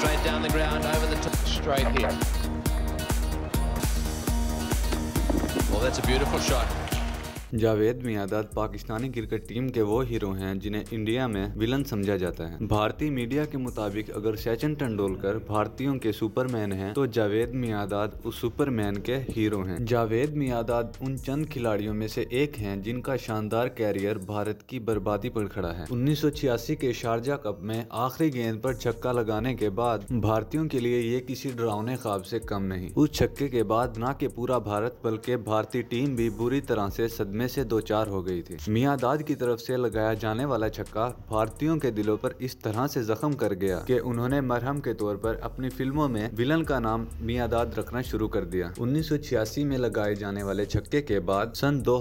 straight down the ground, over the top. Straight here. Well, that's a beautiful shot. Javed Miandad Pakistani cricket team के वो hero हैं जिन्हें India में villain समझा जाता है भारतीय मीडिया के मुताबिक अगर सचिन तेंदुलकर भारतीयों के सुपरमैन हैं तो जावेद मियादाद उस सुपरमैन के हीरो हैं जावेद मियादाद उन चंद खिलाड़ियों में से एक हैं जिनका शानदार कैरियर भारत की बर्बादी पर खड़ा है उन्नीस के शारजा कप में आखिरी गेंद पर छक्का लगाने के बाद भारतीयों के लिए ये किसी डरावने ख्वाब से कम नहीं उस छक्के के बाद न के पूरा भारत बल्कि भारतीय टीम भी बुरी तरह से सदमे सदमे से दो चार हो गई थी मियाँ दाद की तरफ से लगाया जाने वाला छक्का भारतीयों के दिलों पर इस तरह से जख्म कर गया कि उन्होंने मरहम के तौर पर अपनी फिल्मों में विलन का नाम मियाँ दाद रखना शुरू कर दिया उन्नीस में लगाए जाने वाले छक्के के बाद सन दो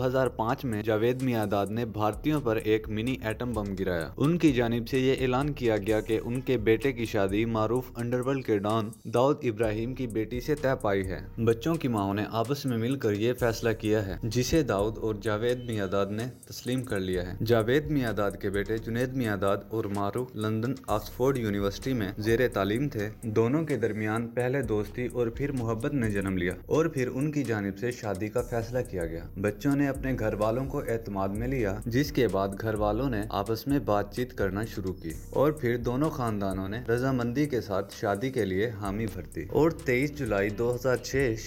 में जावेद मियाँ दाद ने भारतीयों पर एक मिनी एटम बम गिराया उनकी जानब ऐसी ये ऐलान किया गया की उनके बेटे की शादी मारूफ अंडरवर्ल्ड के डॉन दाऊद इब्राहिम की बेटी ऐसी तय पाई है बच्चों की माओ ने आपस में मिलकर ये फैसला किया है जिसे दाऊद और जावेद मियादाद ने तस्लीम कर लिया है जावेद मियादाद के बेटे जुनेद मियादाद और मारूफ लंदन ऑक्सफोर्ड यूनिवर्सिटी में जेर तालीम थे दोनों के दरमियान पहले दोस्ती और फिर मोहब्बत ने जन्म लिया और फिर उनकी जानब ऐसी शादी का फैसला किया गया बच्चों ने अपने घर वालों को एतमाद में लिया जिसके बाद घर वालों ने आपस में बातचीत करना शुरू की और फिर दोनों खानदानों ने रजामंदी के साथ शादी के लिए हामी भर दी और तेईस जुलाई दो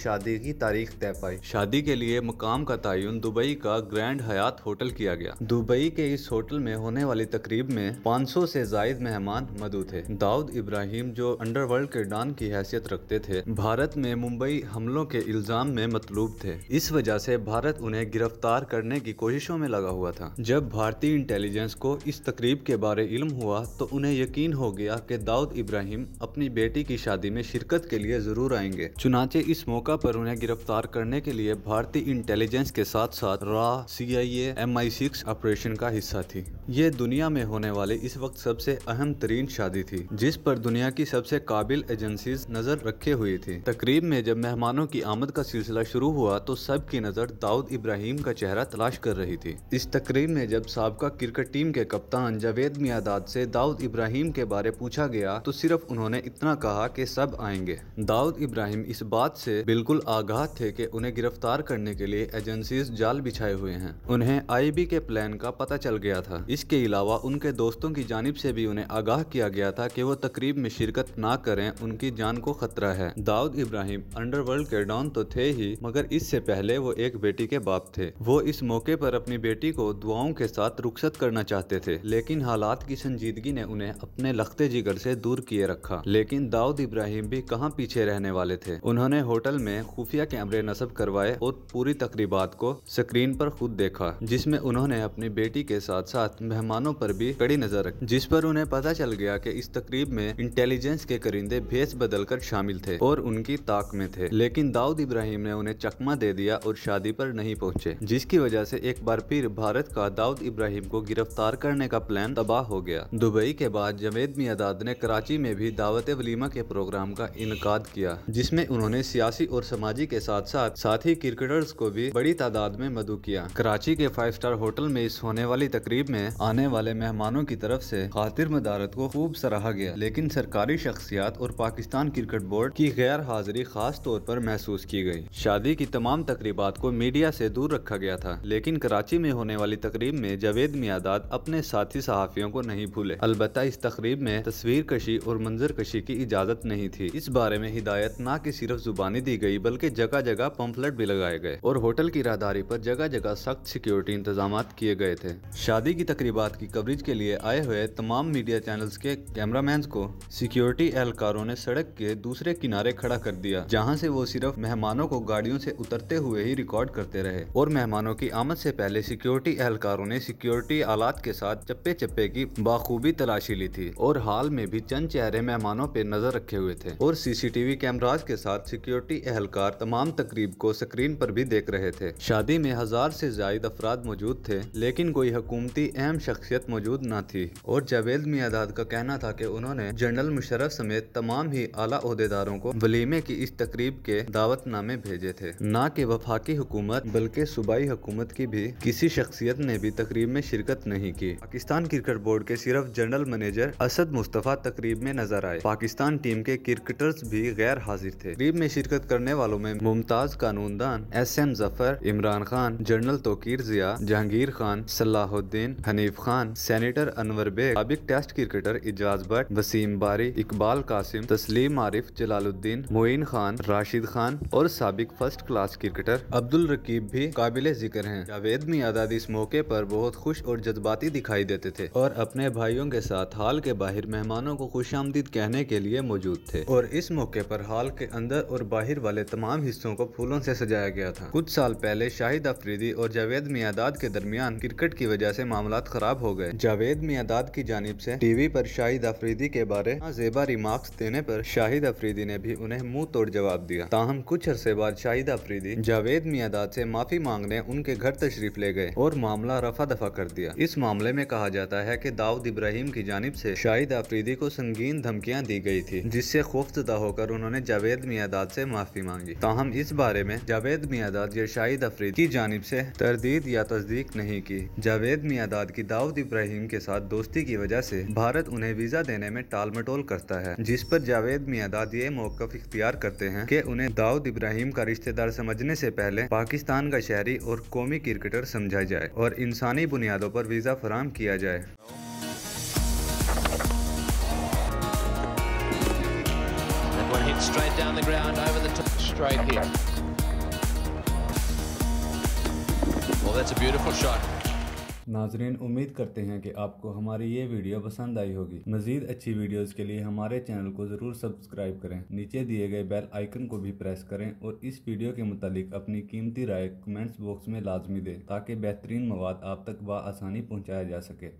शादी की तारीख तय पाई शादी के लिए मुकाम का तयन दुबई का का ग्रैंड हयात होटल किया गया दुबई के इस होटल में होने वाली तकरीब में 500 से जायद मेहमान मधु थे दाऊद इब्राहिम जो अंडरवर्ल्ड के डॉन की हैसियत रखते थे भारत में मुंबई हमलों के इल्जाम में मतलूब थे इस वजह से भारत उन्हें गिरफ्तार करने की कोशिशों में लगा हुआ था जब भारतीय इंटेलिजेंस को इस तकरीब के बारे इल्म हुआ तो उन्हें यकीन हो गया कि दाऊद इब्राहिम अपनी बेटी की शादी में शिरकत के लिए जरूर आएंगे चुनाचे इस मौका पर उन्हें गिरफ्तार करने के लिए भारतीय इंटेलिजेंस के साथ साथ रॉ C I A M I six operation का हिस्सा थी ये दुनिया में होने वाली इस वक्त सबसे अहम तरीन शादी थी जिस पर दुनिया की सबसे काबिल एजेंसी नजर रखे हुए थी तकरीब में जब मेहमानों की आमद का सिलसिला शुरू हुआ तो सब की नजर दाऊद इब्राहिम का चेहरा तलाश कर रही थी इस तकरीब में जब सबका क्रिकेट टीम के कप्तान जावेद मियादाद से दाऊद इब्राहिम के बारे पूछा गया तो सिर्फ उन्होंने इतना कहा कि सब आएंगे दाऊद इब्राहिम इस बात से बिल्कुल आगाह थे कि उन्हें गिरफ्तार करने के लिए एजेंसी जाल बिछाए उठाए हुए हैं उन्हें आईबी के प्लान का पता चल गया था इसके अलावा उनके दोस्तों की जानब से भी उन्हें आगाह किया गया था कि वो तकरीब में शिरकत ना करें उनकी जान को खतरा है दाऊद इब्राहिम अंडरवर्ल्ड के डॉन तो थे ही मगर इससे पहले वो एक बेटी के बाप थे वो इस मौके पर अपनी बेटी को दुआओं के साथ रुखसत करना चाहते थे लेकिन हालात की संजीदगी ने उन्हें अपने लखते जिगर से दूर किए रखा लेकिन दाऊद इब्राहिम भी कहाँ पीछे रहने वाले थे उन्होंने होटल में खुफिया कैमरे नस्ब करवाए और पूरी तकरीबात को स्क्रीन पर खुद देखा जिसमें उन्होंने अपनी बेटी के साथ साथ मेहमानों पर भी कड़ी नजर रखी जिस पर उन्हें पता चल गया कि इस तकरीब में इंटेलिजेंस के करिंदे भेस बदल कर शामिल थे और उनकी ताक में थे लेकिन दाऊद इब्राहिम ने उन्हें चकमा दे दिया और शादी पर नहीं पहुंचे जिसकी वजह से एक बार फिर भारत का दाऊद इब्राहिम को गिरफ्तार करने का प्लान तबाह हो गया दुबई के बाद जवेद मियादाद ने कराची में भी दावत वलीमा के प्रोग्राम का इनका किया जिसमे उन्होंने सियासी और समाजी के साथ साथ साथी क्रिकेटर्स को भी बड़ी तादाद में मदू किया किया कराची के फाइव स्टार होटल में इस होने वाली तकरीब में आने वाले मेहमानों की तरफ से खातिर मदारत को खूब सराहा गया लेकिन सरकारी शख्सियात और पाकिस्तान क्रिकेट बोर्ड की गैर हाजिरी खास तौर पर महसूस की गई शादी की तमाम तकरीबा को मीडिया से दूर रखा गया था लेकिन कराची में होने वाली तकरीब में जावेद मियादाद अपने साथी सहाफियों को नहीं भूले अलबत् इस तकरीब में तस्वीर कशी और मंजर कशी की इजाज़त नहीं थी इस बारे में हिदायत न की सिर्फ जुबानी दी गई बल्कि जगह जगह पंपलेट भी लगाए गए और होटल की राहदारी पर जगह जगह जगह सख्त सिक्योरिटी इंतजाम किए गए थे शादी की तकरीबा की कवरेज के लिए आए हुए तमाम मीडिया चैनल्स के कैमरामैन को सिक्योरिटी एहलकारों ने सड़क के दूसरे किनारे खड़ा कर दिया जहाँ से वो सिर्फ मेहमानों को गाड़ियों से उतरते हुए ही रिकॉर्ड करते रहे और मेहमानों की आमद से पहले सिक्योरिटी एहलकारों ने सिक्योरिटी आलात के साथ चप्पे चप्पे की बाखूबी तलाशी ली थी और हाल में भी चंद चेहरे मेहमानों पर नजर रखे हुए थे और सीसीटीवी कैमराज के साथ सिक्योरिटी एहलकार तमाम तकरीब को स्क्रीन पर भी देख रहे थे शादी में हजार हजार से जायद अफराद मौजूद थे लेकिन कोई हकूमती अहम शख्सियत मौजूद न थी और जावेद मियादाद का कहना था की उन्होंने जनरल मुशरफ समेत तमाम ही आला अहदेदारों को वलीमे की इस तकरीब के दावतनामे भेजे थे न के वफाकी हुकूमत बल्कि सूबाई हुकूमत की भी किसी शख्सियत ने भी तकरीब में शिरकत नहीं की पाकिस्तान क्रिकेट बोर्ड के सिर्फ जनरल मैनेजर असद मुस्तफ़ा तकरीब में नजर आए पाकिस्तान टीम के क्रिकेटर्स भी गैर हाजिर थे तकरीब में शिरकत करने वालों में मुमताज कानूनदान S M Zafar Imran Khan general Tauqir Zia Jahangir Khan Salahuddin Hanif Khan senator Anwar Baig सबक टेस्ट क्रिकेटर एजाज भट वसीम बारी इकबाल कासिम तस्लीम आरिफ जलालुद्दीन मोइन खान राशिद खान और सबक first class cricketer Abdul Raqeeb भी काबिल जिक्र है जावेद मियादाद इस मौके पर बहुत खुश और जज्बाती दिखाई देते थे और अपने भाइयों के साथ हाल के बाहर मेहमानों को खुश कहने के लिए मौजूद थे और इस मौके पर हाल के अंदर और बाहर वाले तमाम हिस्सों को फूलों से सजाया गया था कुछ साल पहले शाहिद अफरीदी अफरीदी और जावेद मियादाद के दरमियान क्रिकेट की वजह से मामला खराब हो गए जावेद मियादाद की जानब से टीवी पर शाहिद अफरीदी के बारे जेबा रिमार्क्स देने पर शाहिद अफरीदी ने भी उन्हें मुंह तोड़ जवाब दिया ताहम कुछ अरसे बाद शाहिद अफरीदी जावेद मियादाद से माफी मांगने उनके घर तशरीफ ले गए और मामला रफा दफा कर दिया इस मामले में कहा जाता है की दाऊद इब्राहिम की जानब से शाहिद अफरीदी को संगीन धमकियाँ दी गई थी जिससे खौफजदा होकर उन्होंने जावेद मियादाद से माफी मांगी ताहम इस बारे में जावेद मियादाद या शाहिद अफरीदी की जानब से तरदीद या तस्दीक नहीं की जावेद मियादाद की दाऊद इब्राहिम के साथ दोस्ती की वजह से भारत उन्हें वीजा देने में टाल मटोल करता है जिस पर जावेद मियादाद ये मौकफ इख्तियार करते हैं कि उन्हें दाऊद इब्राहिम का रिश्तेदार समझने से पहले पाकिस्तान का शहरी और कौमी क्रिकेटर समझा जाए और इंसानी बुनियादों पर वीजा फराम किया जाए straight down the ground over the top. Straight here. नाजरीन उम्मीद करते हैं कि आपको हमारी ये वीडियो पसंद आई होगी मजीद अच्छी वीडियोस के लिए हमारे चैनल को ज़रूर सब्सक्राइब करें नीचे दिए गए बेल आइकन को भी प्रेस करें और इस वीडियो के मुतालिक अपनी कीमती राय कमेंट्स बॉक्स में लाजमी दें ताकि बेहतरीन मवाद आप तक बसानी पहुँचाया जा सके